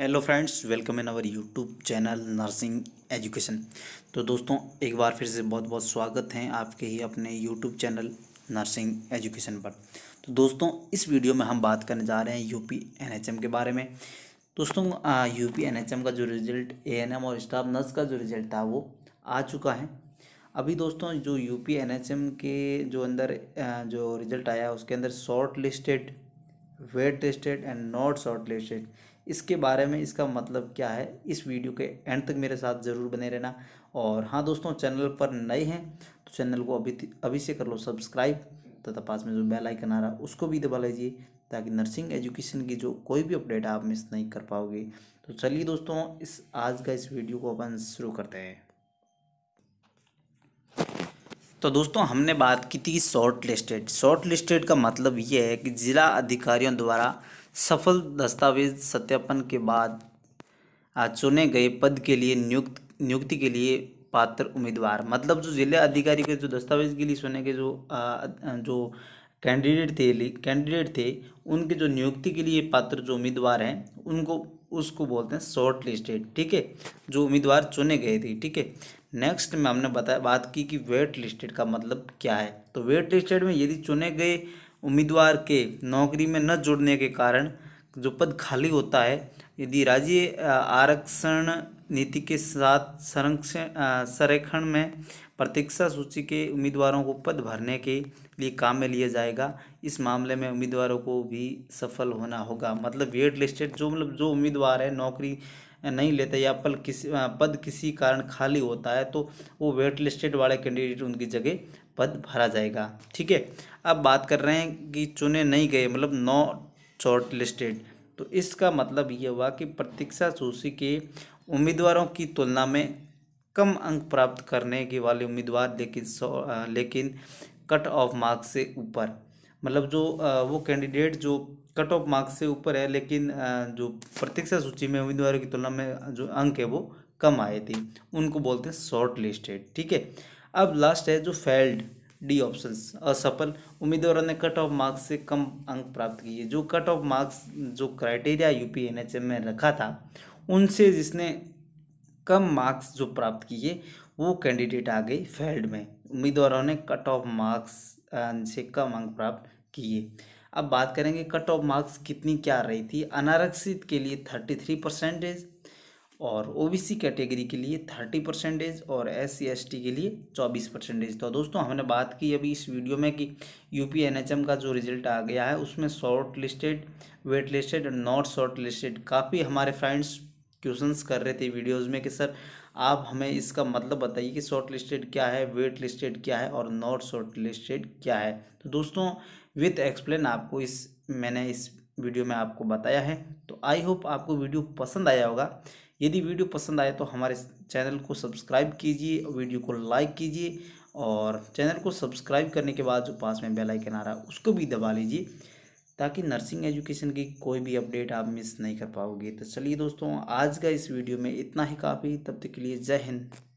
hello friends welcome in our YouTube channel nursing education तो दोस्तों एक बार फिर से बहुत बहुत स्वागत है आपके ही अपने यूट्यूब चैनल नर्सिंग एजुकेशन पर तो दोस्तों इस वीडियो में हम बात करने जा रहे हैं यूपी एनएचएम के बारे में दोस्तों यूपी एनएचएम का जो रिजल्ट ए और स्टाफ नर्स का जो रिजल्ट था वो आ चुका है अभी दोस्तों जो यू पी के जो अंदर जो रिजल्ट आया उसके अंदर short listed wait listed and not short listed इसके बारे में इसका मतलब क्या है इस वीडियो के एंड तक मेरे साथ ज़रूर बने रहना और हाँ दोस्तों चैनल पर नए हैं तो चैनल को अभी अभी से कर लो सब्सक्राइब तथा पास में जो बेल आइकन आ रहा है उसको भी दबा लीजिए ताकि नर्सिंग एजुकेशन की जो कोई भी अपडेट आप मिस नहीं कर पाओगे तो चलिए दोस्तों इस आज का इस वीडियो को अपन शुरू करते हैं तो दोस्तों हमने बात की थी शॉर्ट लिस्टेड शॉर्ट लिस्टेड का मतलब ये है कि ज़िला अधिकारियों द्वारा सफल दस्तावेज सत्यापन के बाद चुने गए पद के लिए नियुक्त नियुक्ति के लिए पात्र उम्मीदवार मतलब जो जिला अधिकारी के जो दस्तावेज के लिए चुने गए जो आ, जो कैंडिडेट थे कैंडिडेट थे उनके जो नियुक्ति के लिए पात्र जो उम्मीदवार हैं उनको उसको बोलते हैं शॉर्ट लिस्टेड ठीक है जो उम्मीदवार चुने गए थे ठीक है नेक्स्ट में हमने बताया बात की कि वेट लिस्टेड का मतलब क्या है तो वेट लिस्टेड में यदि चुने गए उम्मीदवार के नौकरी में न जुड़ने के कारण जो पद खाली होता है यदि राज्य आरक्षण नीति के साथ संरक्षण संरक्षण में प्रतीक्षा सूची के उम्मीदवारों को पद भरने के लिए काम में लिया जाएगा इस मामले में उम्मीदवारों को भी सफल होना होगा मतलब वेट लिस्टेड जो मतलब जो उम्मीदवार है नौकरी नहीं लेते या पल किसी पद किसी कारण खाली होता है तो वो वेट लिस्टेड वाले कैंडिडेट उनकी जगह पद भरा जाएगा ठीक है अब बात कर रहे हैं कि चुने नहीं गए मतलब नौ शॉर्ट लिस्टेड तो इसका मतलब ये हुआ कि प्रतीक्षा सूची के उम्मीदवारों की तुलना में कम अंक प्राप्त करने के वाले उम्मीदवार लेकिन लेकिन कट ऑफ मार्क्स से ऊपर मतलब जो वो कैंडिडेट जो कट ऑफ मार्क्स से ऊपर है लेकिन जो प्रतीक्षा सूची में उम्मीदवारों की तुलना में जो अंक है वो कम आए थे उनको बोलते हैं शॉर्ट लिस्टेड ठीक है अब लास्ट है जो फेल्ड डी ऑप्शन असफल उम्मीदवारों ने कट ऑफ मार्क्स से कम अंक प्राप्त किए जो कट ऑफ मार्क्स जो क्राइटेरिया एच एम में रखा था उनसे जिसने कम मार्क्स जो प्राप्त किए वो कैंडिडेट आ गई फेल्ड में उम्मीदवारों ने कट ऑफ मार्क्स से कम अंक प्राप्त किए अब बात करेंगे कट ऑफ मार्क्स कितनी क्या रही थी अनारक्षित के लिए थर्टी थ्री परसेंटेज और ओबीसी कैटेगरी के लिए थर्टी परसेंटेज और एस सी एस टी के लिए चौबीस परसेंटेज तो दोस्तों हमने बात की अभी इस वीडियो में कि यूपी एनएचएम का जो रिजल्ट आ गया है उसमें शॉर्ट लिस्टेड वेट लिस्टेड और नॉट शॉर्ट लिस्टेड काफ़ी हमारे फ्रेंड्स क्वेश्चंस कर रहे थे वीडियोस में कि सर आप हमें इसका मतलब बताइए कि शॉर्ट लिस्टेड क्या है वेट लिस्टेड क्या है और नॉट शॉर्ट लिस्टेड क्या है तो दोस्तों विथ एक्सप्लेन आपको इस मैंने इस वीडियो में आपको बताया है तो आई होप आपको वीडियो पसंद आया होगा यदि वीडियो पसंद आए तो हमारे चैनल को सब्सक्राइब कीजिए वीडियो को लाइक कीजिए और चैनल को सब्सक्राइब करने के बाद जो पास में बेल आइकन आ रहा है उसको भी दबा लीजिए ताकि नर्सिंग एजुकेशन की कोई भी अपडेट आप मिस नहीं कर पाओगे तो चलिए दोस्तों आज का इस वीडियो में इतना ही काफ़ी तब तक के लिए जय हिंद